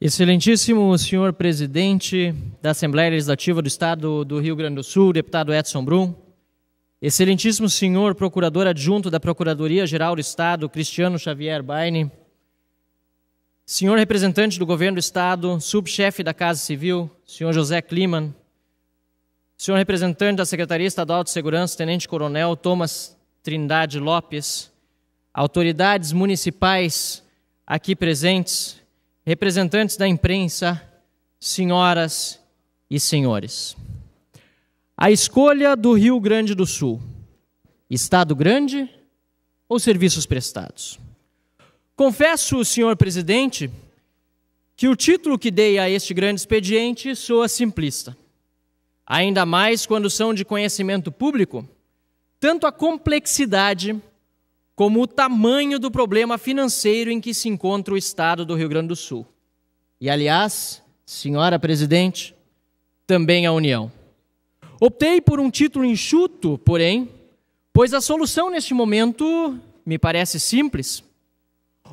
Excelentíssimo senhor presidente da Assembleia Legislativa do Estado do Rio Grande do Sul, deputado Edson Brum. Excelentíssimo senhor procurador adjunto da Procuradoria-Geral do Estado, Cristiano Xavier Baine. Senhor representante do Governo do Estado, subchefe da Casa Civil, senhor José Kliman. Senhor representante da Secretaria Estadual de Segurança, Tenente Coronel Thomas Trindade Lopes. Autoridades municipais aqui presentes, representantes da imprensa, senhoras e senhores. A escolha do Rio Grande do Sul: Estado grande ou serviços prestados? Confesso, senhor presidente, que o título que dei a este grande expediente soa simplista. Ainda mais quando são de conhecimento público, tanto a complexidade como o tamanho do problema financeiro em que se encontra o Estado do Rio Grande do Sul. E, aliás, senhora presidente, também a União. Optei por um título enxuto, porém, pois a solução neste momento me parece simples.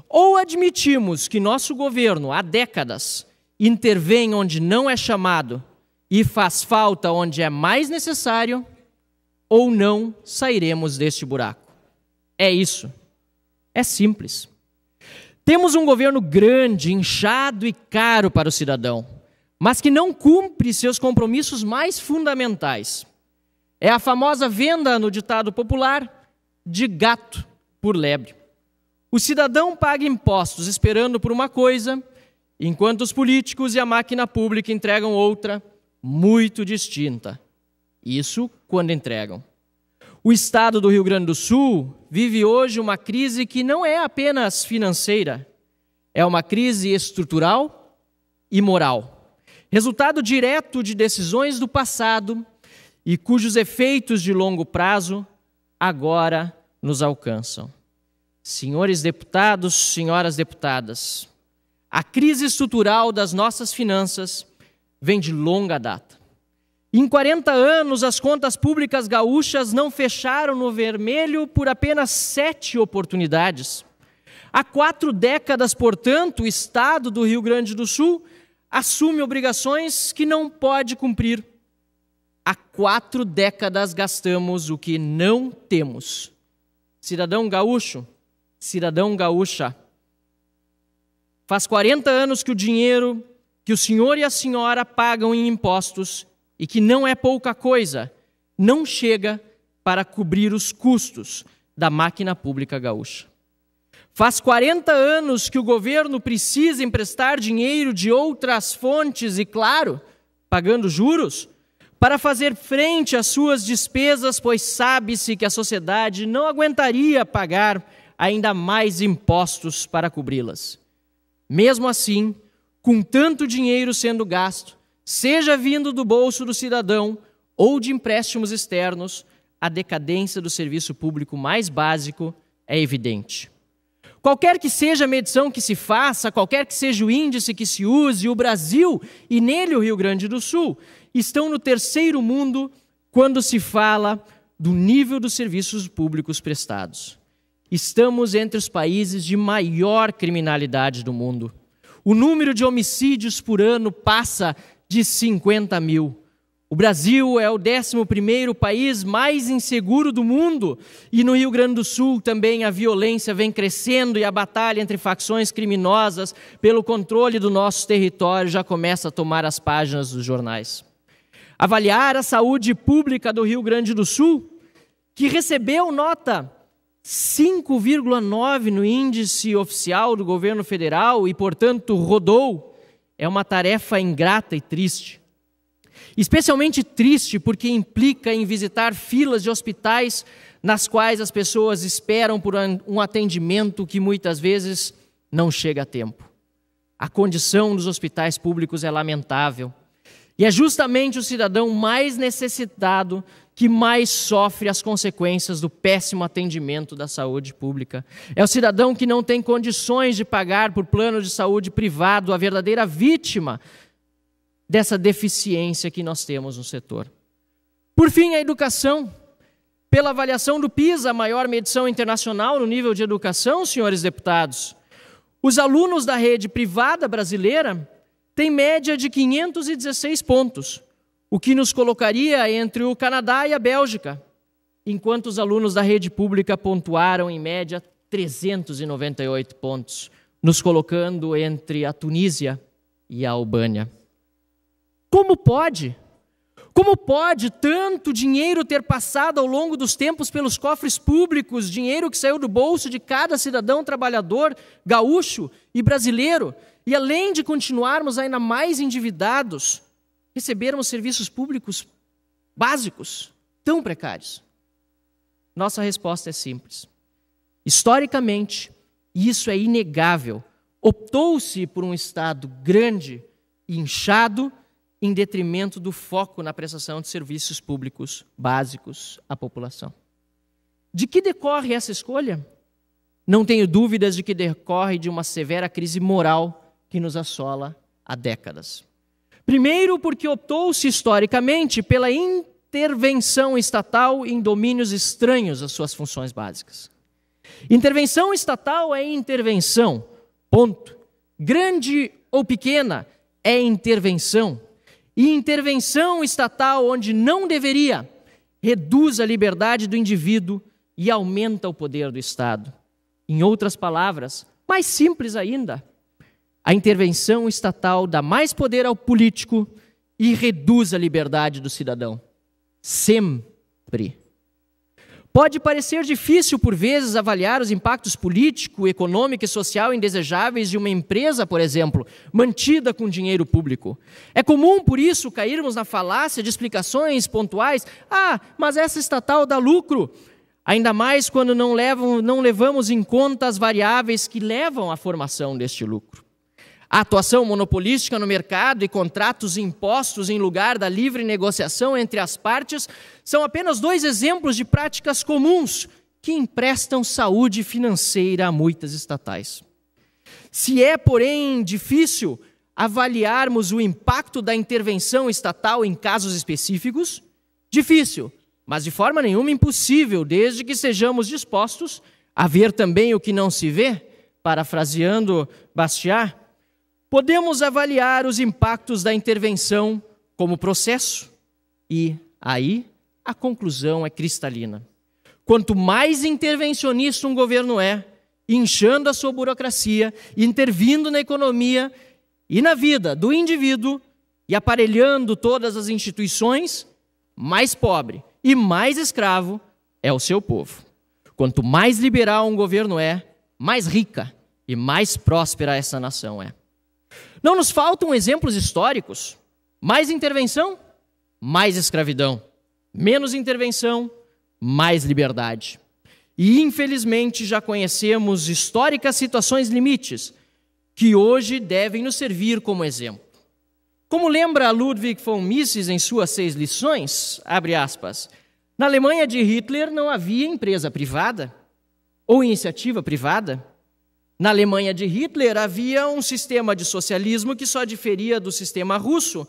Ou admitimos que nosso governo, há décadas, intervém onde não é chamado e faz falta onde é mais necessário, ou não sairemos deste buraco. É isso. É simples. Temos um governo grande, inchado e caro para o cidadão, mas que não cumpre seus compromissos mais fundamentais. É a famosa venda no ditado popular de gato por lebre. O cidadão paga impostos esperando por uma coisa, enquanto os políticos e a máquina pública entregam outra muito distinta. Isso quando entregam. O estado do Rio Grande do Sul vive hoje uma crise que não é apenas financeira, é uma crise estrutural e moral. Resultado direto de decisões do passado e cujos efeitos de longo prazo agora nos alcançam. Senhores deputados, senhoras deputadas, a crise estrutural das nossas finanças vem de longa data. Em 40 anos, as contas públicas gaúchas não fecharam no vermelho por apenas sete oportunidades. Há quatro décadas, portanto, o Estado do Rio Grande do Sul assume obrigações que não pode cumprir. Há quatro décadas gastamos o que não temos. Cidadão gaúcho, cidadão gaúcha, faz 40 anos que o dinheiro que o senhor e a senhora pagam em impostos e que não é pouca coisa, não chega para cobrir os custos da máquina pública gaúcha. Faz 40 anos que o governo precisa emprestar dinheiro de outras fontes e, claro, pagando juros, para fazer frente às suas despesas, pois sabe-se que a sociedade não aguentaria pagar ainda mais impostos para cobri-las. Mesmo assim, com tanto dinheiro sendo gasto, seja vindo do bolso do cidadão ou de empréstimos externos, a decadência do serviço público mais básico é evidente. Qualquer que seja a medição que se faça, qualquer que seja o índice que se use, o Brasil e nele o Rio Grande do Sul estão no terceiro mundo quando se fala do nível dos serviços públicos prestados. Estamos entre os países de maior criminalidade do mundo. O número de homicídios por ano passa de 50 mil. O Brasil é o 11 país mais inseguro do mundo e no Rio Grande do Sul também a violência vem crescendo e a batalha entre facções criminosas pelo controle do nosso território já começa a tomar as páginas dos jornais. Avaliar a saúde pública do Rio Grande do Sul, que recebeu nota 5,9 no índice oficial do governo federal e, portanto, rodou é uma tarefa ingrata e triste. Especialmente triste porque implica em visitar filas de hospitais nas quais as pessoas esperam por um atendimento que muitas vezes não chega a tempo. A condição dos hospitais públicos é lamentável. E é justamente o cidadão mais necessitado que mais sofre as consequências do péssimo atendimento da saúde pública. É o cidadão que não tem condições de pagar por plano de saúde privado, a verdadeira vítima dessa deficiência que nós temos no setor. Por fim, a educação. Pela avaliação do PISA, a maior medição internacional no nível de educação, senhores deputados, os alunos da rede privada brasileira têm média de 516 pontos, o que nos colocaria entre o Canadá e a Bélgica, enquanto os alunos da rede pública pontuaram, em média, 398 pontos, nos colocando entre a Tunísia e a Albânia. Como pode? Como pode tanto dinheiro ter passado ao longo dos tempos pelos cofres públicos, dinheiro que saiu do bolso de cada cidadão trabalhador, gaúcho e brasileiro, e além de continuarmos ainda mais endividados, receberam os serviços públicos básicos tão precários? Nossa resposta é simples. Historicamente, e isso é inegável, optou-se por um Estado grande e inchado em detrimento do foco na prestação de serviços públicos básicos à população. De que decorre essa escolha? Não tenho dúvidas de que decorre de uma severa crise moral que nos assola há décadas. Primeiro, porque optou-se historicamente pela intervenção estatal em domínios estranhos às suas funções básicas. Intervenção estatal é intervenção, ponto. Grande ou pequena é intervenção. E intervenção estatal onde não deveria reduz a liberdade do indivíduo e aumenta o poder do Estado. Em outras palavras, mais simples ainda, a intervenção estatal dá mais poder ao político e reduz a liberdade do cidadão. Sempre. Pode parecer difícil, por vezes, avaliar os impactos político, econômico e social indesejáveis de uma empresa, por exemplo, mantida com dinheiro público. É comum, por isso, cairmos na falácia de explicações pontuais. Ah, mas essa estatal dá lucro. Ainda mais quando não, levam, não levamos em conta as variáveis que levam à formação deste lucro. A atuação monopolística no mercado e contratos impostos em lugar da livre negociação entre as partes são apenas dois exemplos de práticas comuns que emprestam saúde financeira a muitas estatais. Se é, porém, difícil avaliarmos o impacto da intervenção estatal em casos específicos, difícil, mas de forma nenhuma impossível, desde que sejamos dispostos a ver também o que não se vê, parafraseando Bastiat podemos avaliar os impactos da intervenção como processo e aí a conclusão é cristalina. Quanto mais intervencionista um governo é, inchando a sua burocracia, intervindo na economia e na vida do indivíduo e aparelhando todas as instituições, mais pobre e mais escravo é o seu povo. Quanto mais liberal um governo é, mais rica e mais próspera essa nação é. Não nos faltam exemplos históricos. Mais intervenção, mais escravidão. Menos intervenção, mais liberdade. E infelizmente já conhecemos históricas situações limites que hoje devem nos servir como exemplo. Como lembra Ludwig von Mises em suas seis lições, abre aspas, na Alemanha de Hitler não havia empresa privada ou iniciativa privada. Na Alemanha de Hitler havia um sistema de socialismo que só diferia do sistema russo,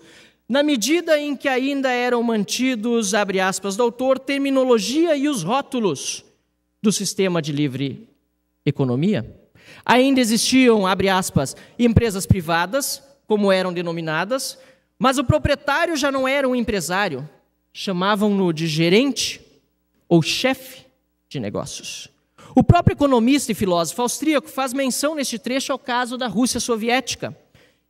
na medida em que ainda eram mantidos, abre aspas do autor, terminologia e os rótulos do sistema de livre economia. Ainda existiam, abre aspas, empresas privadas, como eram denominadas, mas o proprietário já não era um empresário. Chamavam-no de gerente ou chefe de negócios. O próprio economista e filósofo austríaco faz menção neste trecho ao caso da Rússia soviética.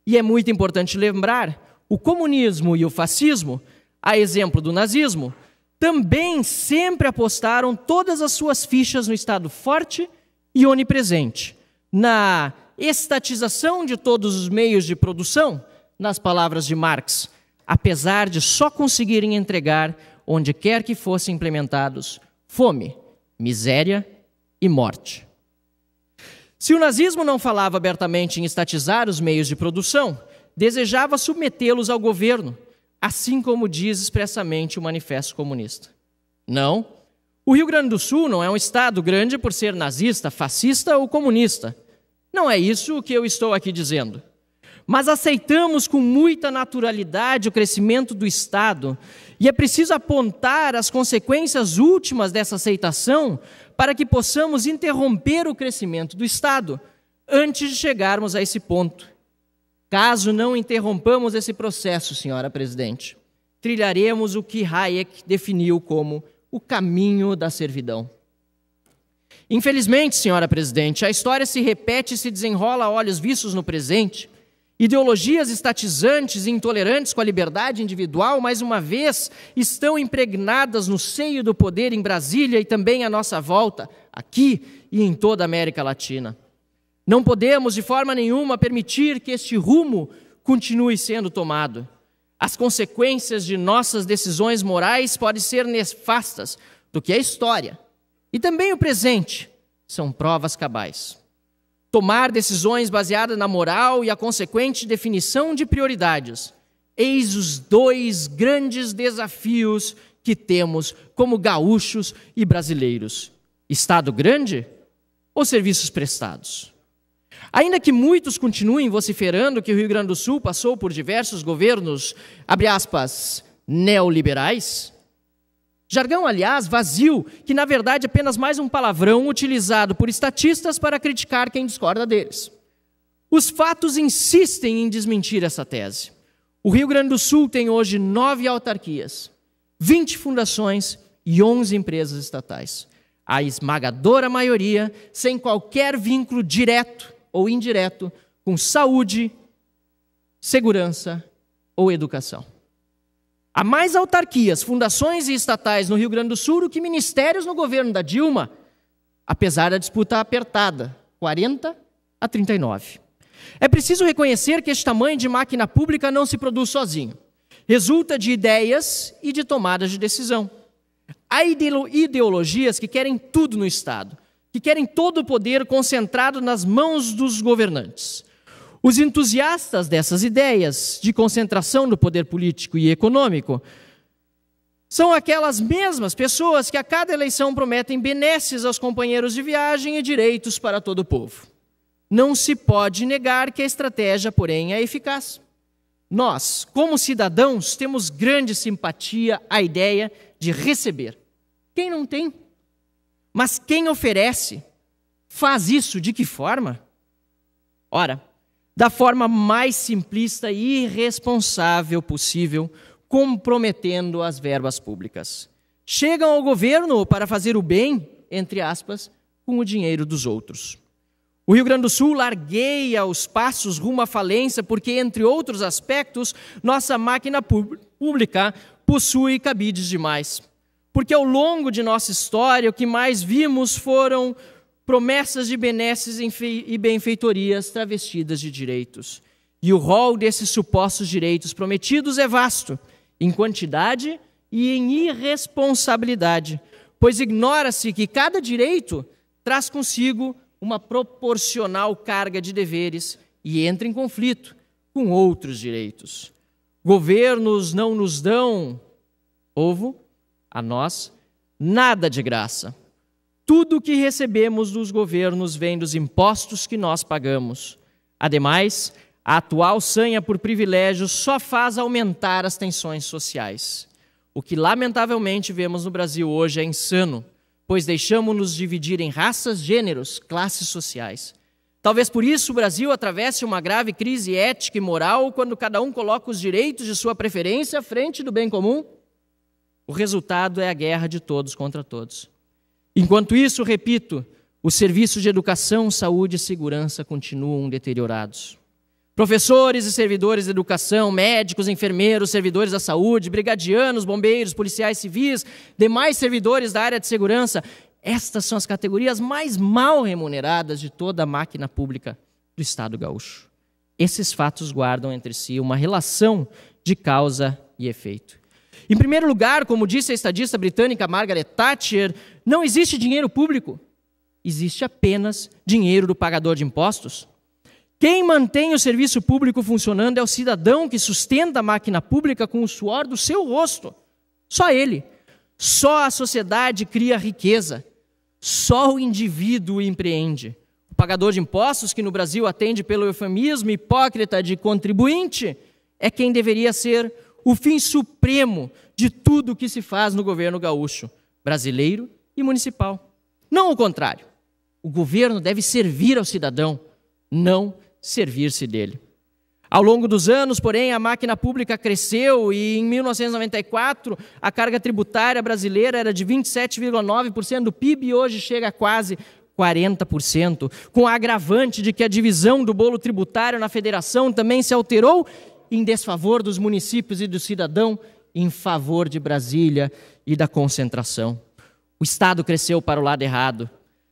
E é muito importante lembrar: o comunismo e o fascismo, a exemplo do nazismo, também sempre apostaram todas as suas fichas no Estado forte e onipresente, na estatização de todos os meios de produção, nas palavras de Marx, apesar de só conseguirem entregar, onde quer que fossem implementados, fome, miséria e morte. Se o nazismo não falava abertamente em estatizar os meios de produção, desejava submetê-los ao governo, assim como diz expressamente o Manifesto Comunista. Não, o Rio Grande do Sul não é um estado grande por ser nazista, fascista ou comunista. Não é isso o que eu estou aqui dizendo. Mas aceitamos com muita naturalidade o crescimento do Estado, e é preciso apontar as consequências últimas dessa aceitação para que possamos interromper o crescimento do Estado antes de chegarmos a esse ponto. Caso não interrompamos esse processo, senhora presidente, trilharemos o que Hayek definiu como o caminho da servidão. Infelizmente, senhora presidente, a história se repete e se desenrola a olhos vistos no presente, Ideologias estatizantes e intolerantes com a liberdade individual, mais uma vez, estão impregnadas no seio do poder em Brasília e também à nossa volta, aqui e em toda a América Latina. Não podemos, de forma nenhuma, permitir que este rumo continue sendo tomado. As consequências de nossas decisões morais podem ser nefastas do que a história e também o presente são provas cabais tomar decisões baseadas na moral e a consequente definição de prioridades. Eis os dois grandes desafios que temos como gaúchos e brasileiros: Estado grande ou serviços prestados? Ainda que muitos continuem vociferando que o Rio Grande do Sul passou por diversos governos, abre aspas, neoliberais, Jargão, aliás, vazio, que na verdade é apenas mais um palavrão utilizado por estatistas para criticar quem discorda deles. Os fatos insistem em desmentir essa tese. O Rio Grande do Sul tem hoje nove autarquias, 20 fundações e 11 empresas estatais. A esmagadora maioria sem qualquer vínculo direto ou indireto com saúde, segurança ou educação. Há mais autarquias, fundações e estatais no Rio Grande do Sul do que ministérios no governo da Dilma, apesar da disputa apertada, 40 a 39. É preciso reconhecer que este tamanho de máquina pública não se produz sozinho. Resulta de ideias e de tomadas de decisão. Há ideologias que querem tudo no Estado, que querem todo o poder concentrado nas mãos dos governantes. Os entusiastas dessas ideias de concentração do poder político e econômico são aquelas mesmas pessoas que a cada eleição prometem benesses aos companheiros de viagem e direitos para todo o povo. Não se pode negar que a estratégia, porém, é eficaz. Nós, como cidadãos, temos grande simpatia à ideia de receber. Quem não tem? Mas quem oferece, faz isso de que forma? Ora, da forma mais simplista e irresponsável possível, comprometendo as verbas públicas. Chegam ao governo para fazer o bem, entre aspas, com o dinheiro dos outros. O Rio Grande do Sul largueia os passos rumo à falência porque, entre outros aspectos, nossa máquina pública possui cabides demais. Porque ao longo de nossa história, o que mais vimos foram promessas de benesses e benfeitorias travestidas de direitos. E o rol desses supostos direitos prometidos é vasto, em quantidade e em irresponsabilidade, pois ignora-se que cada direito traz consigo uma proporcional carga de deveres e entra em conflito com outros direitos. Governos não nos dão, povo, a nós, nada de graça tudo o que recebemos dos governos vem dos impostos que nós pagamos. Ademais, a atual sanha por privilégios só faz aumentar as tensões sociais. O que lamentavelmente vemos no Brasil hoje é insano, pois deixamos-nos dividir em raças, gêneros, classes sociais. Talvez por isso o Brasil atravesse uma grave crise ética e moral quando cada um coloca os direitos de sua preferência à frente do bem comum. O resultado é a guerra de todos contra todos. Enquanto isso, repito, os serviços de educação, saúde e segurança continuam deteriorados. Professores e servidores de educação, médicos, enfermeiros, servidores da saúde, brigadianos, bombeiros, policiais civis, demais servidores da área de segurança, estas são as categorias mais mal remuneradas de toda a máquina pública do Estado gaúcho. Esses fatos guardam entre si uma relação de causa e efeito. Em primeiro lugar, como disse a estadista britânica Margaret Thatcher, não existe dinheiro público, existe apenas dinheiro do pagador de impostos. Quem mantém o serviço público funcionando é o cidadão que sustenta a máquina pública com o suor do seu rosto. Só ele. Só a sociedade cria riqueza. Só o indivíduo empreende. O pagador de impostos, que no Brasil atende pelo eufemismo hipócrita de contribuinte, é quem deveria ser o fim supremo de tudo o que se faz no governo gaúcho, brasileiro e municipal. Não o contrário. O governo deve servir ao cidadão, não servir-se dele. Ao longo dos anos, porém, a máquina pública cresceu e, em 1994, a carga tributária brasileira era de 27,9% do PIB e hoje chega a quase 40%, com o agravante de que a divisão do bolo tributário na federação também se alterou em desfavor dos municípios e do cidadão, em favor de Brasília e da concentração. O Estado cresceu para o lado errado.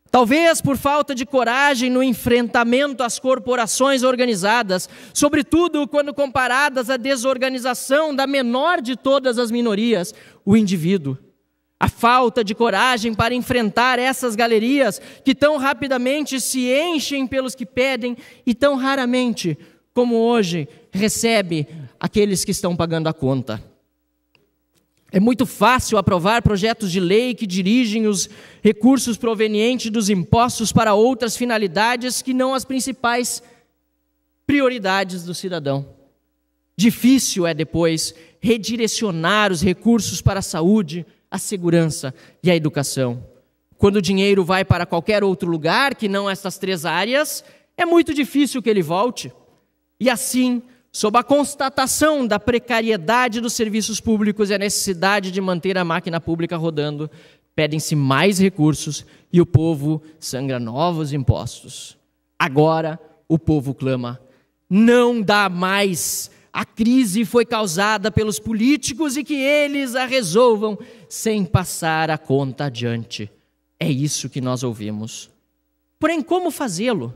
Talvez por falta de coragem no enfrentamento às corporações organizadas, sobretudo quando comparadas à desorganização da menor de todas as minorias, o indivíduo. A falta de coragem para enfrentar essas galerias que tão rapidamente se enchem pelos que pedem e tão raramente, como hoje, recebe aqueles que estão pagando a conta. É muito fácil aprovar projetos de lei que dirigem os recursos provenientes dos impostos para outras finalidades que não as principais prioridades do cidadão. Difícil é depois redirecionar os recursos para a saúde, a segurança e a educação. Quando o dinheiro vai para qualquer outro lugar que não essas três áreas, é muito difícil que ele volte. E assim, sob a constatação da precariedade dos serviços públicos e a necessidade de manter a máquina pública rodando, pedem-se mais recursos e o povo sangra novos impostos. Agora o povo clama: não dá mais. A crise foi causada pelos políticos e que eles a resolvam sem passar a conta adiante. É isso que nós ouvimos. Porém, como fazê-lo?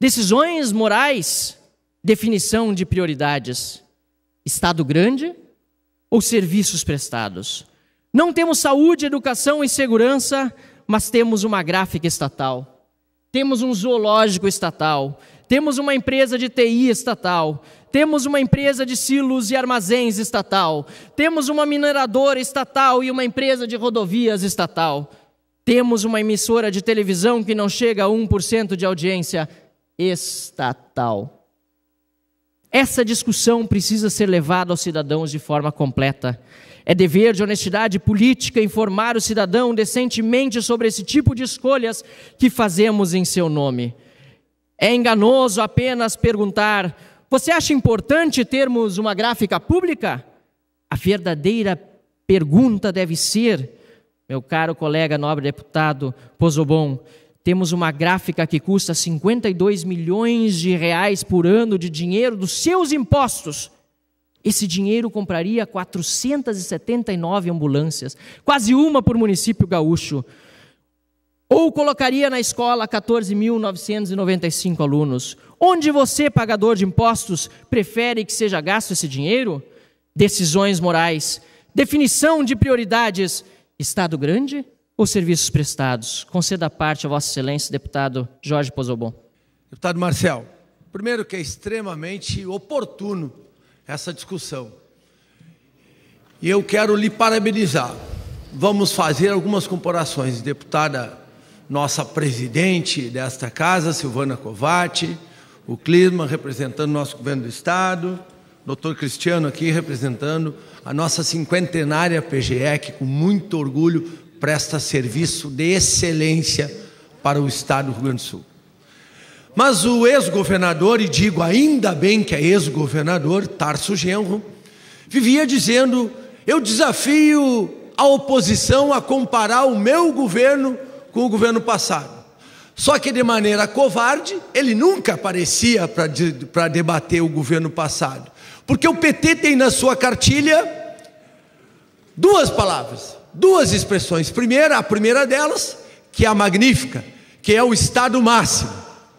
Decisões morais definição de prioridades: Estado grande ou serviços prestados? Não temos saúde, educação e segurança, mas temos uma gráfica estatal. Temos um zoológico estatal. Temos uma empresa de TI estatal. Temos uma empresa de silos e armazéns estatal. Temos uma mineradora estatal e uma empresa de rodovias estatal. Temos uma emissora de televisão que não chega a 1% de audiência estatal. Essa discussão precisa ser levada aos cidadãos de forma completa. É dever de honestidade política informar o cidadão decentemente sobre esse tipo de escolhas que fazemos em seu nome. É enganoso apenas perguntar: você acha importante termos uma gráfica pública? A verdadeira pergunta deve ser, meu caro colega nobre deputado Pozobon, temos uma gráfica que custa 52 milhões de reais por ano de dinheiro dos seus impostos. Esse dinheiro compraria 479 ambulâncias, quase uma por município gaúcho. Ou colocaria na escola 14.995 alunos. Onde você, pagador de impostos, prefere que seja gasto esse dinheiro? Decisões morais, definição de prioridades: Estado grande os serviços prestados. Conceda a parte a Vossa Excelência, deputado Jorge Pozobon. Deputado Marcel, primeiro que é extremamente oportuno essa discussão. E eu quero lhe parabenizar. Vamos fazer algumas comparações. Deputada, nossa presidente desta casa, Silvana Covatti, o Clisma representando nosso governo do Estado, doutor Cristiano aqui representando a nossa cinquentenária PGE, que com muito orgulho presta serviço de excelência para o estado do Rio Grande do Sul. Mas o ex-governador, e digo ainda bem que é ex-governador, Tarso Genro, vivia dizendo: eu desafio a oposição a comparar o meu governo com o governo passado. Só que de maneira covarde, ele nunca aparecia para de, debater o governo passado. Porque o PT tem na sua cartilha duas palavras: duas expressões. Primeira, a primeira delas, que é a magnífica, que é o estado máximo.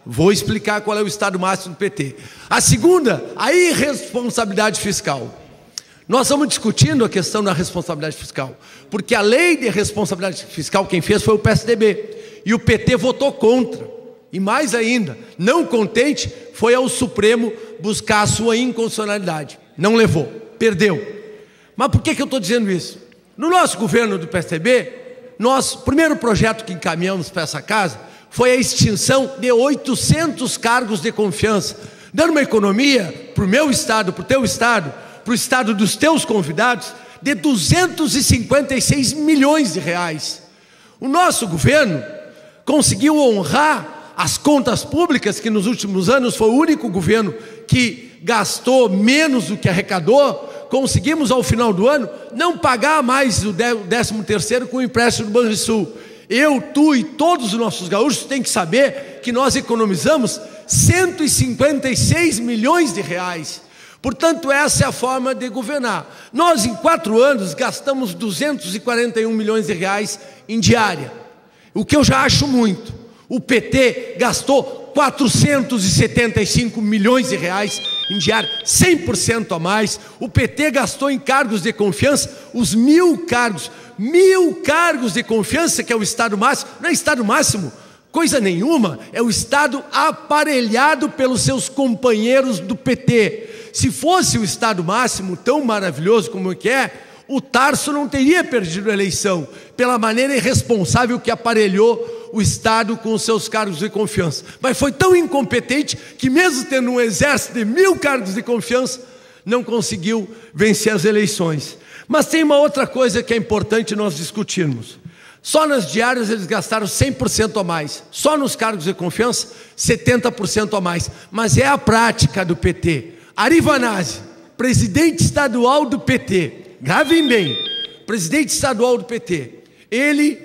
Vou explicar qual é o estado máximo do PT. A segunda, a irresponsabilidade fiscal. Nós estamos discutindo a questão da responsabilidade fiscal, porque a lei de responsabilidade fiscal quem fez foi o PSDB e o PT votou contra. E mais ainda, não contente, foi ao Supremo buscar a sua inconstitucionalidade. Não levou, perdeu. Mas por que, que eu estou dizendo isso? No nosso governo do PSDB, nosso o primeiro projeto que encaminhamos para essa casa foi a extinção de 800 cargos de confiança, dando uma economia para o meu Estado, para o teu Estado, para o Estado dos teus convidados, de 256 milhões de reais. O nosso governo conseguiu honrar as contas públicas, que nos últimos anos foi o único governo que gastou menos do que arrecadou, conseguimos ao final do ano não pagar mais o 13 terceiro com o empréstimo do Banco Sul. Eu, tu e todos os nossos gaúchos têm que saber que nós economizamos 156 milhões de reais. Portanto, essa é a forma de governar. Nós, em quatro anos, gastamos 241 milhões de reais em diária, o que eu já acho muito. O PT gastou 475 milhões de reais em diário, 100% a mais. O PT gastou em cargos de confiança os mil cargos, mil cargos de confiança, que é o Estado máximo, não é Estado máximo, coisa nenhuma, é o Estado aparelhado pelos seus companheiros do PT. Se fosse o Estado máximo tão maravilhoso como é que é, o Tarso não teria perdido a eleição, pela maneira irresponsável que aparelhou o Estado com os seus cargos de confiança. Mas foi tão incompetente que, mesmo tendo um exército de mil cargos de confiança, não conseguiu vencer as eleições. Mas tem uma outra coisa que é importante nós discutirmos. Só nas diárias eles gastaram 100% a mais, só nos cargos de confiança, 70% a mais. Mas é a prática do PT. Arivanazzi, presidente estadual do PT, gravem bem, presidente estadual do PT, ele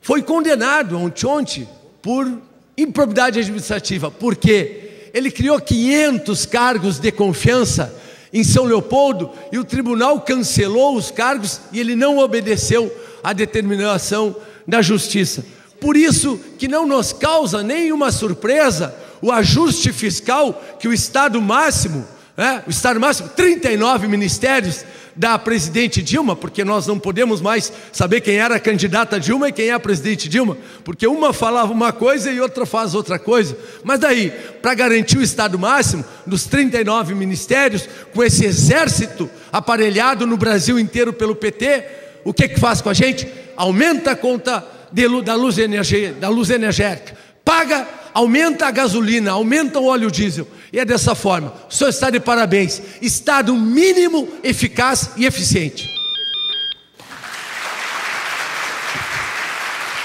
foi condenado ontem por improbidade administrativa, porque ele criou 500 cargos de confiança em São Leopoldo e o tribunal cancelou os cargos e ele não obedeceu à determinação da justiça. Por isso que não nos causa nenhuma surpresa o ajuste fiscal que o Estado máximo, né, o Estado máximo, 39 ministérios, da presidente Dilma, porque nós não podemos mais saber quem era a candidata Dilma e quem é a presidente Dilma, porque uma falava uma coisa e outra faz outra coisa. Mas daí, para garantir o estado máximo dos 39 ministérios, com esse exército aparelhado no Brasil inteiro pelo PT, o que que faz com a gente? Aumenta a conta de, da, luz energia, da luz energética, paga, aumenta a gasolina, aumenta o óleo diesel e é dessa forma. O senhor está de parabéns. Estado mínimo, eficaz e eficiente.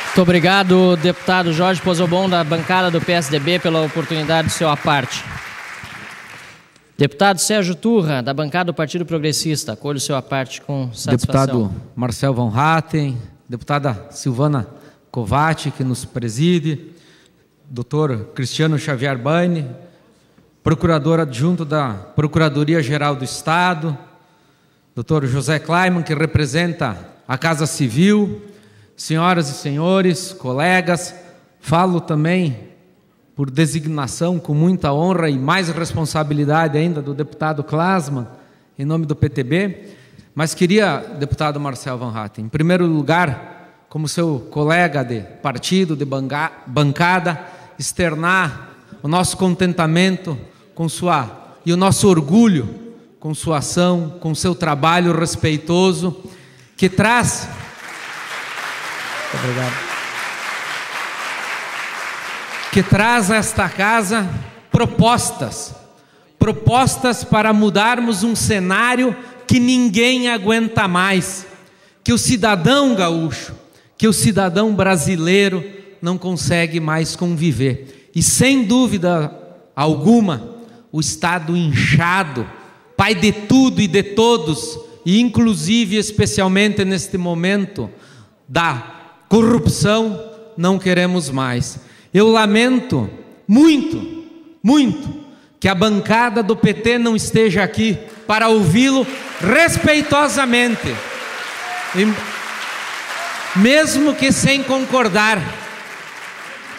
Muito obrigado, deputado Jorge Pozobon, da bancada do PSDB, pela oportunidade do seu aparte. Deputado Sérgio Turra, da bancada do Partido Progressista, acolho o seu aparte com satisfação. Deputado Marcel Van Hatten, deputada Silvana Covati, que nos preside, doutor Cristiano Xavier Bane procurador adjunto da Procuradoria-Geral do Estado, doutor José Kleiman, que representa a Casa Civil, senhoras e senhores, colegas, falo também por designação, com muita honra e mais responsabilidade ainda, do deputado Klasman, em nome do PTB, mas queria, deputado Marcel Van Hatten, em primeiro lugar, como seu colega de partido, de bancada, externar o nosso contentamento com sua e o nosso orgulho com sua ação, com seu trabalho respeitoso que traz Obrigado. que traz a esta casa propostas, propostas para mudarmos um cenário que ninguém aguenta mais, que o cidadão gaúcho, que o cidadão brasileiro não consegue mais conviver. E sem dúvida alguma, o estado inchado, Pai de tudo e de todos, e inclusive especialmente neste momento da corrupção, não queremos mais. Eu lamento muito, muito que a bancada do PT não esteja aqui para ouvi-lo respeitosamente, mesmo que sem concordar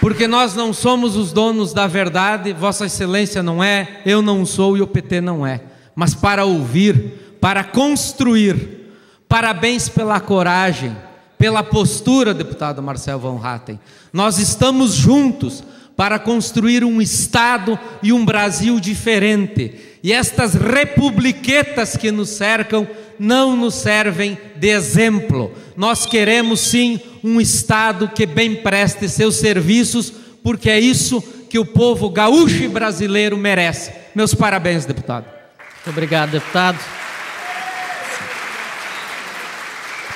porque nós não somos os donos da verdade, Vossa Excelência não é, eu não sou e o PT não é. Mas para ouvir, para construir, parabéns pela coragem, pela postura, deputado Marcel Van Hatten. Nós estamos juntos para construir um Estado e um Brasil diferente. E estas republiquetas que nos cercam não nos servem de exemplo. Nós queremos sim um Estado que bem preste seus serviços, porque é isso que o povo gaúcho e brasileiro merece. Meus parabéns, deputado. Muito obrigado, deputado.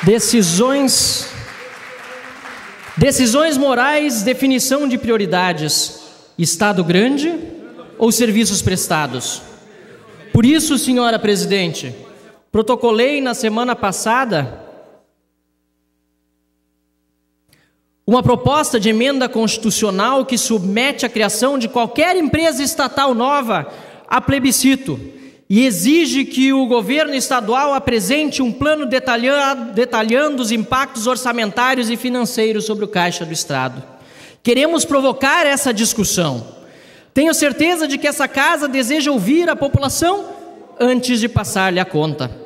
Decisões. Decisões morais, definição de prioridades. Estado grande ou serviços prestados? Por isso, senhora presidente, Protocolei na semana passada uma proposta de emenda constitucional que submete a criação de qualquer empresa estatal nova a plebiscito e exige que o governo estadual apresente um plano detalhando os impactos orçamentários e financeiros sobre o caixa do Estado. Queremos provocar essa discussão. Tenho certeza de que essa casa deseja ouvir a população antes de passar-lhe a conta.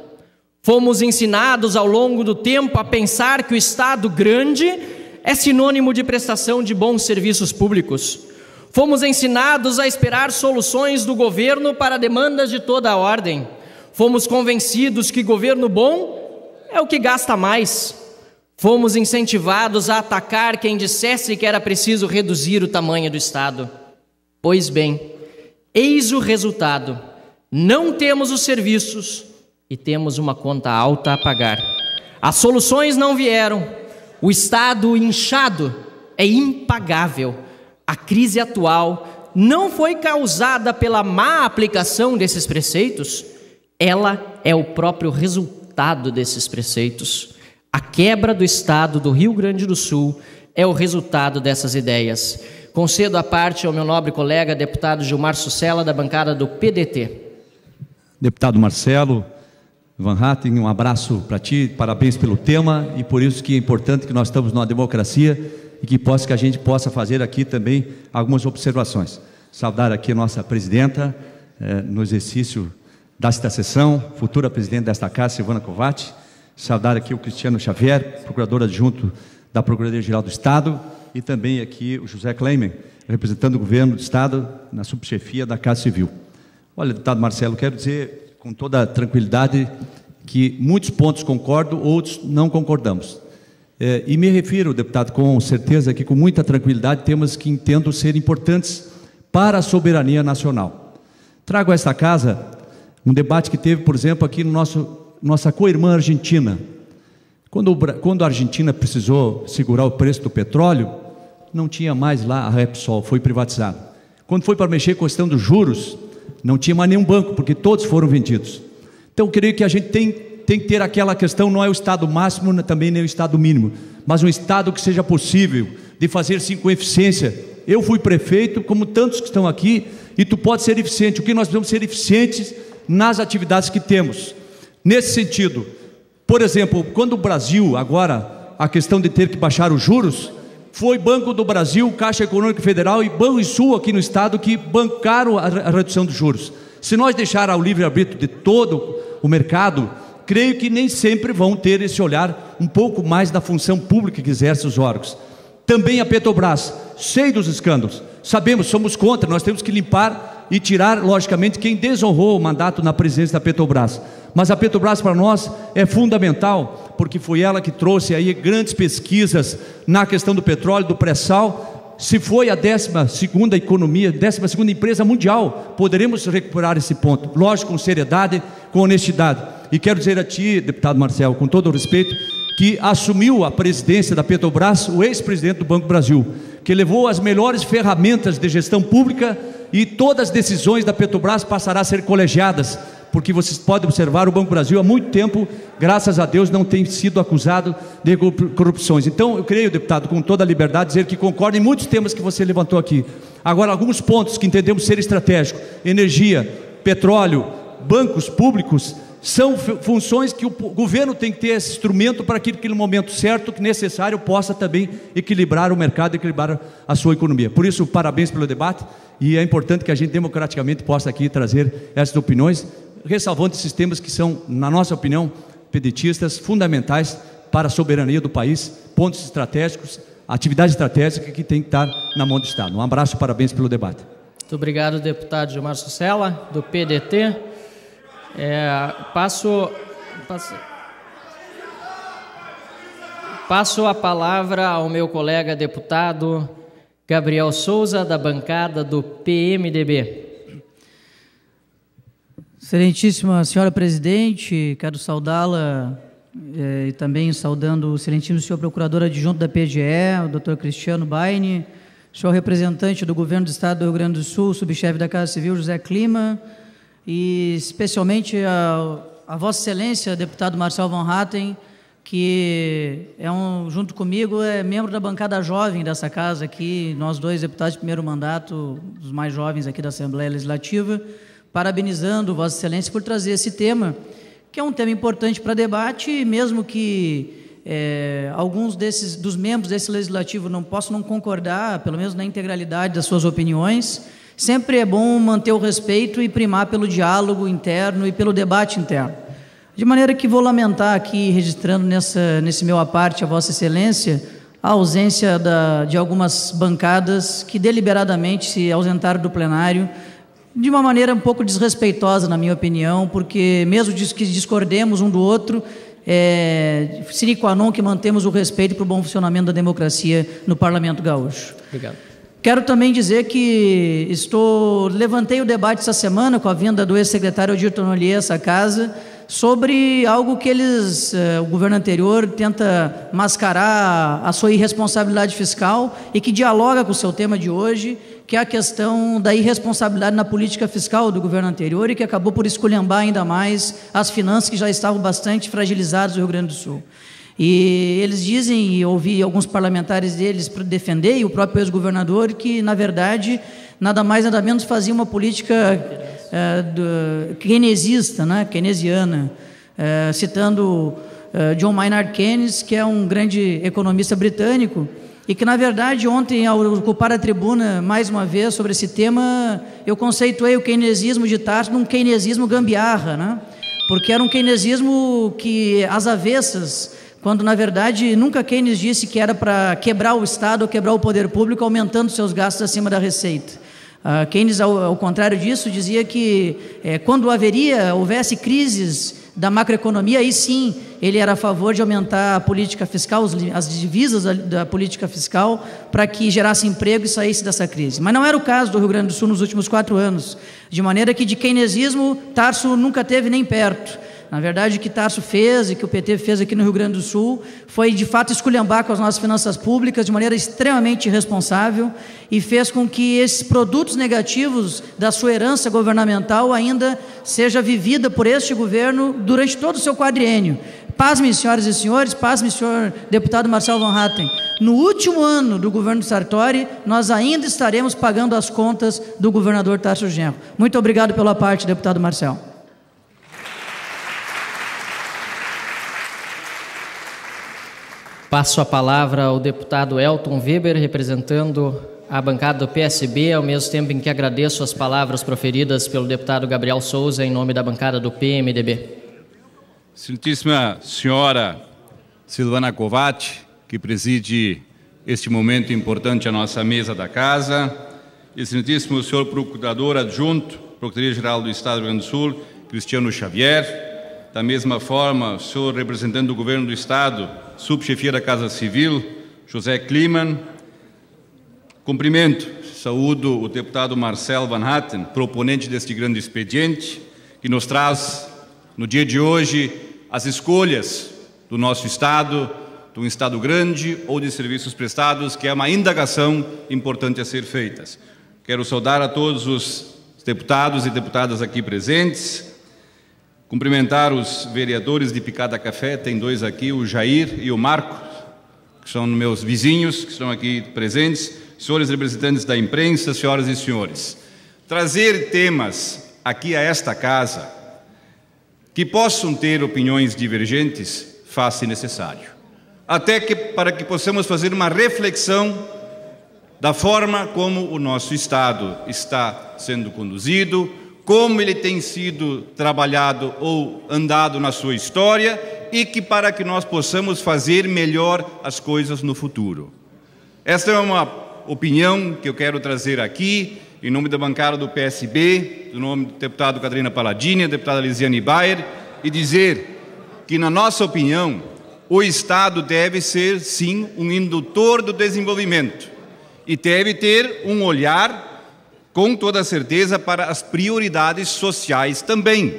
Fomos ensinados ao longo do tempo a pensar que o Estado grande é sinônimo de prestação de bons serviços públicos. Fomos ensinados a esperar soluções do governo para demandas de toda a ordem. Fomos convencidos que governo bom é o que gasta mais. Fomos incentivados a atacar quem dissesse que era preciso reduzir o tamanho do Estado. Pois bem, eis o resultado: não temos os serviços e temos uma conta alta a pagar. As soluções não vieram, o Estado inchado é impagável. A crise atual não foi causada pela má aplicação desses preceitos, ela é o próprio resultado desses preceitos. A quebra do Estado do Rio Grande do Sul é o resultado dessas ideias. Concedo a parte ao meu nobre colega, deputado Gilmar Sucela, da bancada do PDT. Deputado Marcelo, Van Hatten, um abraço para ti, parabéns pelo tema e por isso que é importante que nós estamos numa democracia e que possa que a gente possa fazer aqui também algumas observações. Saudar aqui a nossa presidenta eh, no exercício desta sessão, futura presidente desta casa, Silvana Covatti. Saudar aqui o Cristiano Xavier, procurador adjunto da Procuradoria-Geral do Estado e também aqui o José Kleiman, representando o governo do Estado na subchefia da Casa Civil. Olha, deputado Marcelo, quero dizer com toda tranquilidade que muitos pontos concordo, outros não concordamos. É, e me refiro, deputado, com certeza que com muita tranquilidade temas que entendo ser importantes para a soberania nacional. Trago a esta casa um debate que teve, por exemplo, aqui no nosso nossa co-irmã Argentina. Quando, quando a Argentina precisou segurar o preço do petróleo, não tinha mais lá a Repsol, foi privatizada. Quando foi para mexer com a questão dos juros, não tinha mais nenhum banco, porque todos foram vendidos. Então, eu creio que a gente tem, tem que ter aquela questão, não é o estado máximo, né, também nem o estado mínimo, mas um estado que seja possível de fazer sim com eficiência. Eu fui prefeito, como tantos que estão aqui, e tu pode ser eficiente. O que nós precisamos ser eficientes nas atividades que temos. Nesse sentido, por exemplo, quando o Brasil agora a questão de ter que baixar os juros, foi Banco do Brasil, Caixa Econômica Federal e Banco Sul aqui no estado que bancaram a redução dos juros. Se nós deixar ao livre-arbítrio de todo o mercado, creio que nem sempre vão ter esse olhar um pouco mais da função pública que exerce os órgãos. Também a Petrobras, sei dos escândalos, sabemos, somos contra, nós temos que limpar e tirar, logicamente, quem desonrou o mandato na presidência da Petrobras. Mas a Petrobras para nós é fundamental, porque foi ela que trouxe aí grandes pesquisas na questão do petróleo, do pré-sal. Se foi a 12 economia, 12 empresa mundial, poderemos recuperar esse ponto. Lógico, com seriedade, com honestidade. E quero dizer a ti, deputado Marcel, com todo o respeito, que assumiu a presidência da Petrobras o ex-presidente do Banco Brasil, que levou as melhores ferramentas de gestão pública e todas as decisões da Petrobras passarão a ser colegiadas porque vocês podem observar, o Banco Brasil há muito tempo, graças a Deus, não tem sido acusado de corrupções. Então, eu creio, deputado, com toda a liberdade, dizer que concordo em muitos temas que você levantou aqui. Agora, alguns pontos que entendemos ser estratégicos: energia, petróleo, bancos públicos, são funções que o governo tem que ter esse instrumento para que, no momento certo, que necessário, possa também equilibrar o mercado, equilibrar a sua economia. Por isso, parabéns pelo debate e é importante que a gente democraticamente possa aqui trazer essas opiniões ressalvando esses temas que são, na nossa opinião, pedetistas, fundamentais para a soberania do país, pontos estratégicos, atividade estratégica que tem que estar na mão do Estado. Um abraço, parabéns pelo debate. Muito obrigado, deputado Gilmar Sucela, do PDT. É, passo, passo, passo a palavra ao meu colega deputado Gabriel Souza, da bancada do PMDB. Excelentíssima senhora presidente, quero saudá-la eh, e também saudando o excelentíssimo senhor procurador adjunto da PGE, o doutor Cristiano Baine, senhor representante do governo do estado do Rio Grande do Sul, subchefe da Casa Civil, José Clima, e especialmente a, a Vossa Excelência, deputado Marcel Van Hatten, que é um, junto comigo é membro da bancada jovem dessa casa aqui, nós dois deputados de primeiro mandato, os mais jovens aqui da Assembleia Legislativa parabenizando Vossa Excelência por trazer esse tema, que é um tema importante para debate, e mesmo que é, alguns desses dos membros desse legislativo não possam não concordar, pelo menos na integralidade das suas opiniões, sempre é bom manter o respeito e primar pelo diálogo interno e pelo debate interno. De maneira que vou lamentar aqui, registrando nessa, nesse meu aparte a Vossa Excelência, a ausência da, de algumas bancadas que deliberadamente se ausentaram do plenário de uma maneira um pouco desrespeitosa, na minha opinião, porque mesmo que discordemos um do outro, é, sine qua non que mantemos o respeito para o bom funcionamento da democracia no Parlamento Gaúcho. Obrigado. Quero também dizer que estou levantei o debate essa semana com a vinda do ex-secretário Odir Tonolier a essa casa sobre algo que eles, é, o governo anterior, tenta mascarar a sua irresponsabilidade fiscal e que dialoga com o seu tema de hoje, que é a questão da irresponsabilidade na política fiscal do governo anterior e que acabou por esculhambar ainda mais as finanças que já estavam bastante fragilizadas no Rio Grande do Sul. E eles dizem, e ouvi alguns parlamentares deles defender, e o próprio ex-governador, que, na verdade, nada mais nada menos fazia uma política é, do, né, keynesiana, é, citando é, John Maynard Keynes, que é um grande economista britânico, e que, na verdade, ontem, ao ocupar a tribuna mais uma vez sobre esse tema, eu conceituei o keynesismo de Tarso num keynesismo gambiarra, né? porque era um keynesismo que, às avessas, quando na verdade nunca Keynes disse que era para quebrar o Estado ou quebrar o poder público aumentando seus gastos acima da receita. Uh, Keynes, ao, ao, contrário disso, dizia que é, quando haveria, houvesse crises da macroeconomia, aí sim ele era a favor de aumentar a política fiscal, as divisas da, política fiscal, para que gerasse emprego e saísse dessa crise. Mas não era o caso do Rio Grande do Sul nos últimos quatro anos, de maneira que de keynesismo Tarso nunca teve nem perto. Na verdade, o que Tarso fez e que o PT fez aqui no Rio Grande do Sul foi, de fato, esculhambar com as nossas finanças públicas de maneira extremamente irresponsável e fez com que esses produtos negativos da sua herança governamental ainda seja vivida por este governo durante todo o seu quadriênio. me, senhoras e senhores, me, senhor deputado Marcelo Van Hatten. No último ano do governo Sartori, nós ainda estaremos pagando as contas do governador Tarso Genro. Muito obrigado pela parte, deputado Marcelo. Passo a palavra ao deputado Elton Weber, representando a bancada do PSB, ao mesmo tempo em que agradeço as palavras proferidas pelo deputado Gabriel Souza em nome da bancada do PMDB. Excelentíssima senhora Silvana Covatti, que preside este momento importante à nossa mesa da Casa, excelentíssimo senhor procurador adjunto, Procuradoria-Geral do Estado do Rio Grande do Sul, Cristiano Xavier, da mesma forma, o senhor representante do Governo do Estado, subchefia da Casa Civil, José Kliman, cumprimento, saúdo o deputado Marcel Van Hatten, proponente deste grande expediente, que nos traz, no dia de hoje, as escolhas do nosso Estado, de um Estado grande ou de serviços prestados, que é uma indagação importante a ser feita. Quero saudar a todos os deputados e deputadas aqui presentes, Cumprimentar os vereadores de Picada Café, tem dois aqui, o Jair e o Marco, que são meus vizinhos, que estão aqui presentes, senhores representantes da imprensa, senhoras e senhores. Trazer temas aqui a esta casa que possam ter opiniões divergentes faz-se necessário, até que para que possamos fazer uma reflexão da forma como o nosso Estado está sendo conduzido, como ele tem sido trabalhado ou andado na sua história e que para que nós possamos fazer melhor as coisas no futuro. Esta é uma opinião que eu quero trazer aqui em nome da bancada do PSB, do nome do deputado Catarina Palladini, deputada Lisiane Bayer, e dizer que na nossa opinião o Estado deve ser sim um indutor do desenvolvimento e deve ter um olhar com toda certeza, para as prioridades sociais também.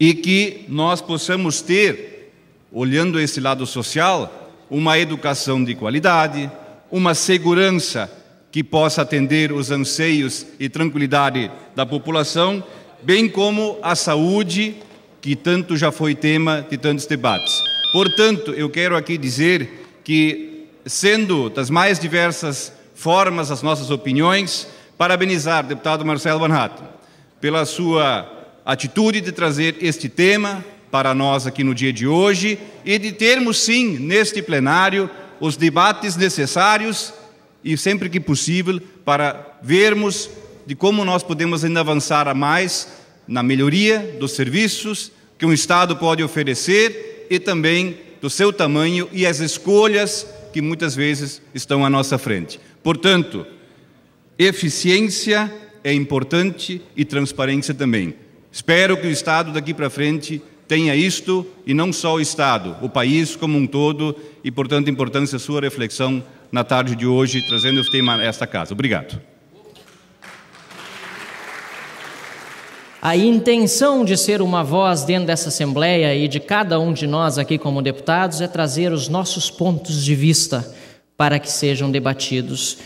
E que nós possamos ter, olhando esse lado social, uma educação de qualidade, uma segurança que possa atender os anseios e tranquilidade da população, bem como a saúde, que tanto já foi tema de tantos debates. Portanto, eu quero aqui dizer que, sendo das mais diversas formas as nossas opiniões, parabenizar o deputado Marcelo Banhato pela sua atitude de trazer este tema para nós aqui no dia de hoje e de termos, sim, neste plenário, os debates necessários e sempre que possível para vermos de como nós podemos ainda avançar a mais na melhoria dos serviços que um Estado pode oferecer e também do seu tamanho e as escolhas que muitas vezes estão à nossa frente. Portanto, Eficiência é importante e transparência também. Espero que o Estado daqui para frente tenha isto e não só o Estado, o país como um todo e, portanto, a importância sua reflexão na tarde de hoje, trazendo o tema a esta casa. Obrigado. A intenção de ser uma voz dentro dessa Assembleia e de cada um de nós aqui como deputados é trazer os nossos pontos de vista para que sejam debatidos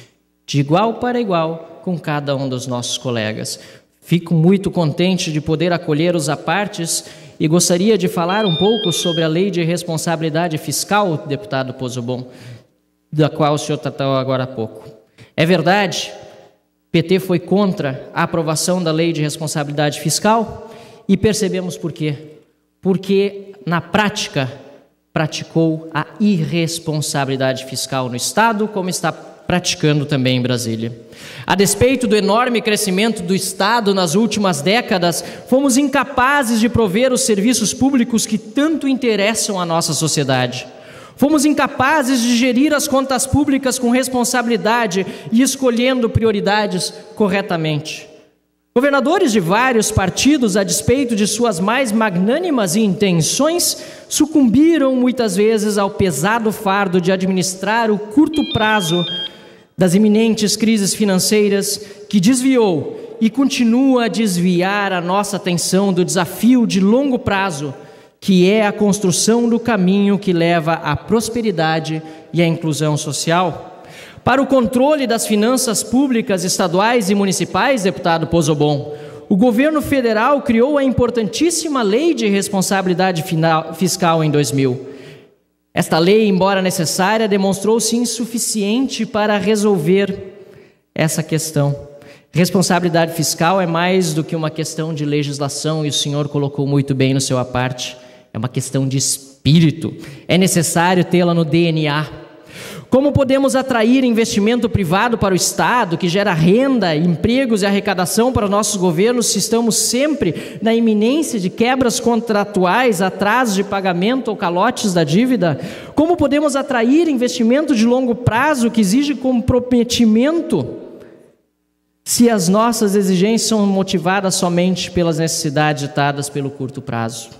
de igual para igual com cada um dos nossos colegas. Fico muito contente de poder acolher os apartes e gostaria de falar um pouco sobre a Lei de Responsabilidade Fiscal, deputado Pozobon, da qual o senhor tratou agora há pouco. É verdade, PT foi contra a aprovação da Lei de Responsabilidade Fiscal e percebemos por quê. Porque, na prática, praticou a irresponsabilidade fiscal no Estado, como está praticando também em Brasília. A despeito do enorme crescimento do Estado nas últimas décadas, fomos incapazes de prover os serviços públicos que tanto interessam à nossa sociedade. Fomos incapazes de gerir as contas públicas com responsabilidade e escolhendo prioridades corretamente. Governadores de vários partidos, a despeito de suas mais magnânimas intenções, sucumbiram muitas vezes ao pesado fardo de administrar o curto prazo das iminentes crises financeiras que desviou e continua a desviar a nossa atenção do desafio de longo prazo, que é a construção do caminho que leva à prosperidade e à inclusão social. Para o controle das finanças públicas estaduais e municipais, deputado Pozobon, o governo federal criou a importantíssima Lei de Responsabilidade Fiscal em 2000 esta lei, embora necessária, demonstrou-se insuficiente para resolver essa questão. Responsabilidade fiscal é mais do que uma questão de legislação, e o senhor colocou muito bem no seu aparte. É uma questão de espírito. É necessário tê-la no DNA. Como podemos atrair investimento privado para o Estado, que gera renda, empregos e arrecadação para nossos governos, se estamos sempre na iminência de quebras contratuais, atrasos de pagamento ou calotes da dívida? Como podemos atrair investimento de longo prazo que exige comprometimento, se as nossas exigências são motivadas somente pelas necessidades ditadas pelo curto prazo?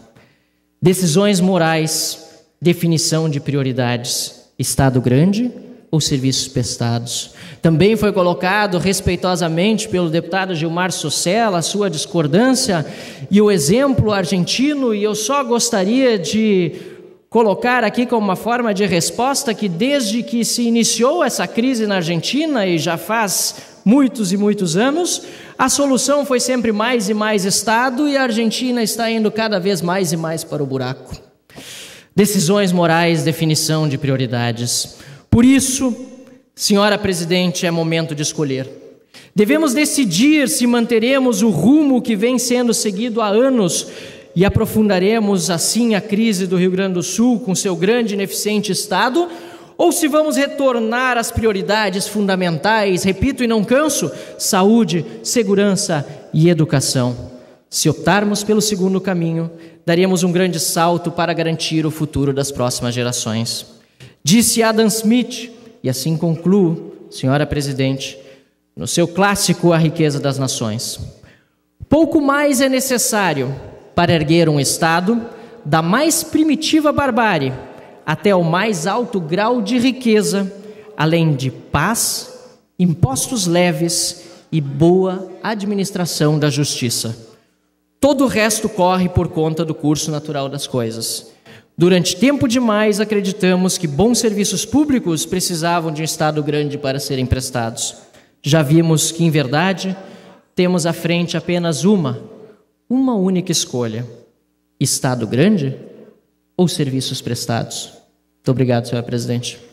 Decisões morais, definição de prioridades. Estado grande ou serviços prestados. Também foi colocado respeitosamente pelo deputado Gilmar Socella a sua discordância e o exemplo argentino, e eu só gostaria de colocar aqui como uma forma de resposta que desde que se iniciou essa crise na Argentina e já faz muitos e muitos anos, a solução foi sempre mais e mais Estado e a Argentina está indo cada vez mais e mais para o buraco decisões morais, definição de prioridades. Por isso, senhora presidente, é momento de escolher. Devemos decidir se manteremos o rumo que vem sendo seguido há anos e aprofundaremos assim a crise do Rio Grande do Sul com seu grande e ineficiente estado, ou se vamos retornar às prioridades fundamentais, repito e não canso, saúde, segurança e educação. Se optarmos pelo segundo caminho, daríamos um grande salto para garantir o futuro das próximas gerações. Disse Adam Smith, e assim concluo, senhora presidente, no seu clássico A Riqueza das Nações. Pouco mais é necessário para erguer um Estado da mais primitiva barbárie até o mais alto grau de riqueza, além de paz, impostos leves e boa administração da justiça. Todo o resto corre por conta do curso natural das coisas. Durante tempo demais acreditamos que bons serviços públicos precisavam de um Estado grande para serem prestados. Já vimos que, em verdade, temos à frente apenas uma, uma única escolha: Estado grande ou serviços prestados? Muito obrigado, senhor presidente.